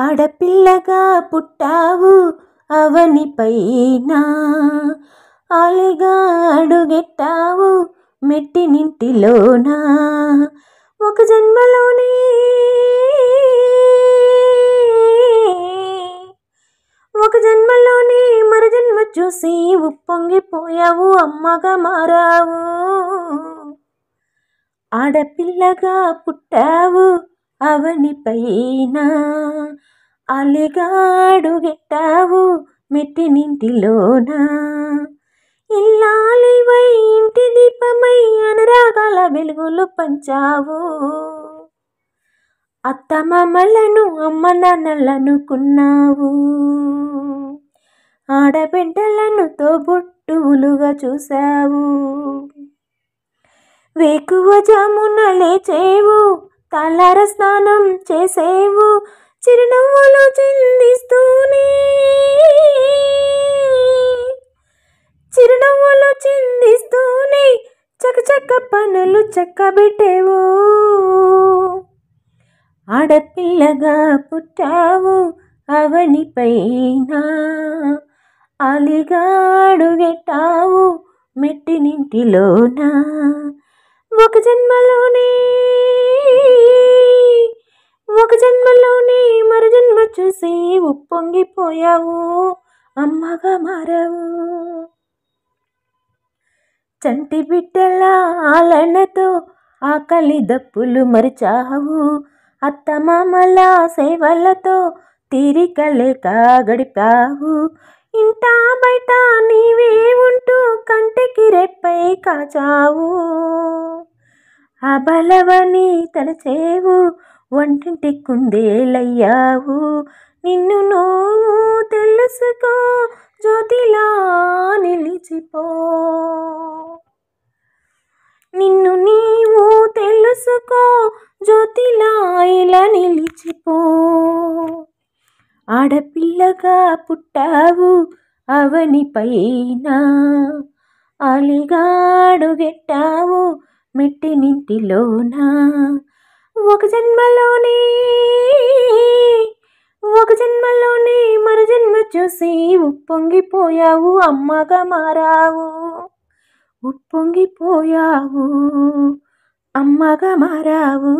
ఆడపిల్లగా పుట్టావు అవని పైన ఆలుగా అడుగెట్టావు మెట్టినింటిలోనా ఒక జన్మలోనే ఒక జన్మలోనే మరు జన్మ చూసి ఉప్పొంగిపోయావు అమ్మగా మారావు ఆడపిల్లగా పుట్టావు అవనిపైన అలిగాడుగెట్టావు మెట్టి నింటిలోనా ఇల్లాలివై ఇంటి దీపమై అనురాగాల వెలుగులు పంచావు అత్త మామలను అమ్మ నాన్నలనుకున్నావు ఆడబిడ్డలను తోబుట్టువులుగా చూశావు వేకువ జామున లేచేవు తలార స్నానం చేసేవు చిరునవ్వులు చిందిస్తూనే చిరునవ్వులు చిందిస్తూనే చకచక్క పనులు చక్కబెట్టేవు ఆడపిల్లగా పుట్టావు అవనిపైన అలిగాడు పెట్టావు మెట్టినింటిలోన ఒక జన్మలోనే ఉప్పొంగిపోయావు అమ్మగా మారావు చంటి బిడ్డల ఆలనతో ఆకలి దప్పులు మరిచావు అత్తమామల సేవలతో తీరికలేక గడిపావు ఇంట బయట నీవే ఉంటూ కంటికి రెప్పై కాచావు ఆ బలవని తలచేవు వంటింటి కుందేలయ్యావు నిన్ను నువ్వు తెలుసుకో జ్యోతిలా నిలిచిపో నిన్ను నీవు తెలుసుకో జ్యోతిలా ఇలా నిలిచిపో ఆడపిల్లగా పుట్టావు అవని పైన అలిగాడుగెట్టావు మెట్టి నింటిలోనా ఒక జన్మలోనే ఒక జన్మలోనే మరో జన్మ చూసి ఉప్పొంగిపోయావు అమ్మగా మారావు ఉప్పొంగిపోయావు అమ్మగా మారావు